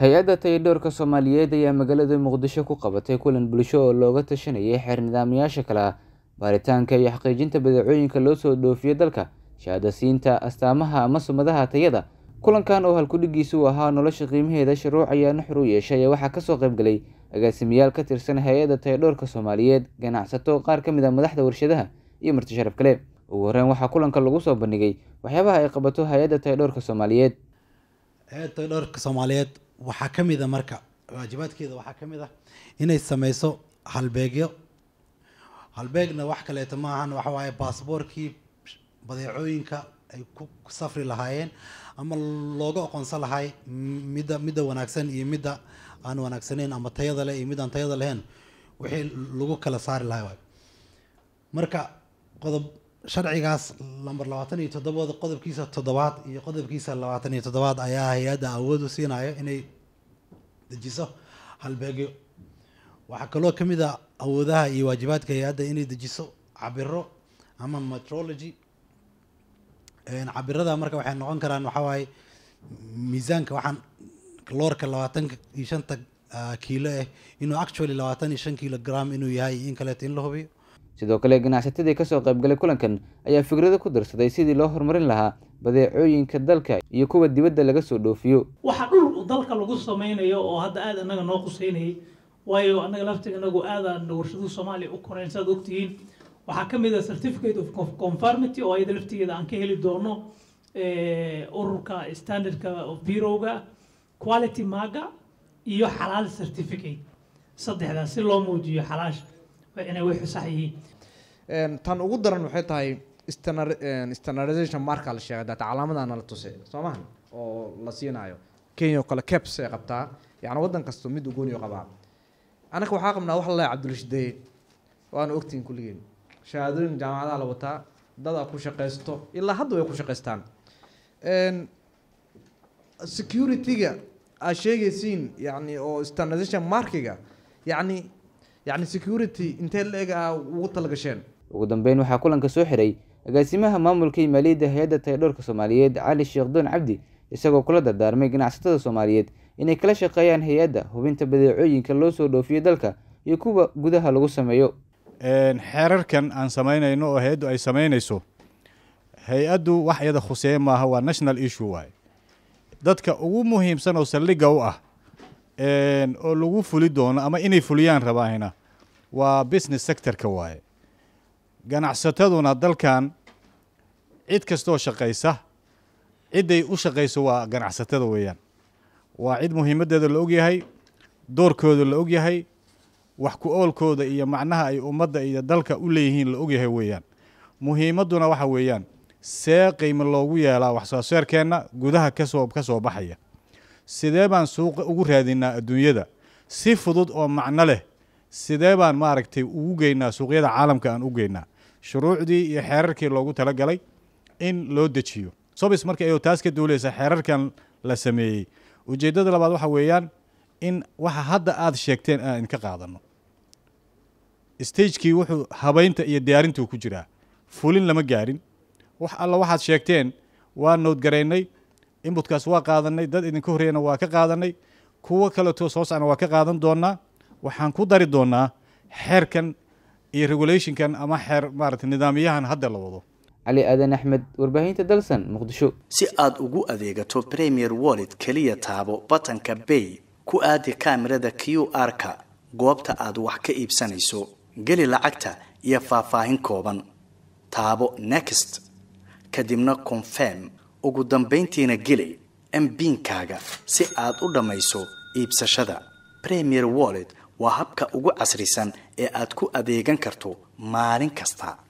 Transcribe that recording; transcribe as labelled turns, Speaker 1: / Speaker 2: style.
Speaker 1: hay-adda tayadoorka soomaaliyeed ayaa magaalada muqdisho ku qabatay kulan bulsho oo looga tashanayay xeer nidaamayaasha kale baaritaanka iyo xaqiijinta badeecooyinka loo soo dhoofiyo dalka shahaadasiinta astaamaha ama sumadaha tayada kulankan oo halkudhigiisu ahaa nolosha qiimaheeda shuruuc ayaa nuxur u yeeshay ee waxaa kasoo qaybgalay agaasimayaal ka tirsan hay-adda tayadhoorka soomaaliyeed ganacsato qaar ka mid a ah madaxda warshadaha iyo marti sharaf kale ugu horeen waxaa kulanka lagu soo bandhigay
Speaker 2: waxyaabaha ay qabato hay-adda tayadhoorka soomaaliyeed waxaa ka mid a marka waajibaadkeeda waxaa ka mid ah inay samayso halbeegyo halbeegna wax kaleeto ma ahan waxa waaye baasboorkii badeecooyinka ay ku safri lahaayeen ama looga aqoonsan lahay mida midda wanaagsan iyo midda aan wanaagsanayn ama tayada leh iyo mid aan tayada lahayn wixii lagu kala saari lahay waay marka qodob sharcigaas lamber labaatan iyo toddobaad qodobkiisa toddobaad iyo qodobkiisa labaatan iyo toddobaad ayaa hay-adda awood u siinayo inay dejiso halbeegyo waxaa kaloo kamid a ah awoodaha iyo waajibaadka hay-adda inay dejiso cabiro ama metrology cabirada marka waxay noqon karaan waxaawaaye miisaanka waxaan loorka labaatan iyo shanta ah, kiilo ah inuu actually labaatan iyo shan kilogram inuu yahay in kaleeto in la hubiyo
Speaker 1: sidoo kale ganacsatadii kasoo qaybgalay kulankan ayaa fikrado ku darsaday sidii loo horumarin lahaa badeecooyinka dalka iyo kuwa dibadda laga soo dhoofiyo
Speaker 2: waxa dhul dalka lagu samaynayo oo hadda aad annaga noo quseynayay waayo annaga laftiga inagu aadaan warshaduu soomaaliya u koreyn saad ogtihiin waxaa ka mid ah certificate of conformity oo iyada laftigeeda aan ka heli doono eh, ururka standardka bureauga quality maga iyo xalaal certificate saddexdaas si loo muujiyo xalaasha inay way sax yihiin
Speaker 3: tan ugu daran waxay tahay stana standardization markaa la sheegay daata calaamadaana la tusay soo oo la siinayo kenya oo kale caps ay qabtaa yacni waddan kasto mid u gooniyo qabaa anaka waxaa qabnaa wax lalahay cabdirashideeye waana ogtihin kulligeen shahaadooyin jaamacadaha la wataa dadaa ku shaqaysto ilaa hadda way ku shaqaystaan security-ga aad sheegaysiin yacni oo standardization markiga yacni yani security intee leeg ah ugu talagasheen
Speaker 1: ugu dambeyn waxaa kulanka soo xiray agaasimaha maamulka maaliyadda hay-adda taydhoorka soomaaliyeed cali sheekh doon cabdi isagoo kula dardaarmay ganacsatada soomaaliyeed inay kala shaqeeyaan hay-adda hubinta badeecooyinka loo soo dhoofiyo dalka iyo kuwa gudaha lagu sameeyo
Speaker 4: xeerarkan aan samaynayno oo hay-addu ay samaynayso hay-addu wax iyada khuseeye maaha waa national issue waaye dadka ugu muhiimsan oo saldhigga u ah oo lagu fuli doono ama inay fuliyaan rabaahina waa business sectorka waaye ganacsataduna dalkan cid kastoo shaqaysa cidday u shaqayso waa ganacsatada weeyaan waa cid muhiimaddeeda la ogyahay doorkooda la yahay wax ku oolkooda iyo macnaha ay ummadda iyo dalka u leeyihiin la og yahay weeyaan muhiimadduna waxa weeyaan see qiimo loogu yeelaa wax soo saarkeenna gudaha kasoo ka soo baxaya sidee baan suuqa ugu raadinaa adduunyada si fudud oo macno leh sidee baan maaragtay ugu geynaa suuqyada caalamka aan u geynaa shuruucdii iyo xeerarkii loogu talagalay in loo dejiyo sobis marka ayuu taas ka duuleysa xeerarkan la sameeyey ujeeddada labaad waxa weeyaan in waxa hadda aad sheegteen aan idinka qaadano stagekii wuxuu habaynta iyo diyaarintuu ku jiraa fulin lama gaarin wax alla waxaad sheegteen waa noodgaraynay inbutkaas waa qaadanay dad idinka horreeyana waa ka qaadanay kuwo kaletoo soo sacna waa ka qaadan doonaa waxaan ku dari doonaa xeerkan iyo regulationkan ama xeer maarata nidaamiyahan hadda la wado cali aadan axmed warbaahinta
Speaker 5: dalsan muqdisho si aad ugu adeegato premier wallet keliya taabo batanka bay ku aadi kamirada q r-ka goobta aad wax ka iibsanayso geli lacagta iyo faahfaahin kooban taabo next kadibna confirm ugu dambayntiina geli mbinkaaga si aad u dhammayso iibsashada premier wallet waa habka ugu casrisan ee aad ku adeegan karto maalin kasta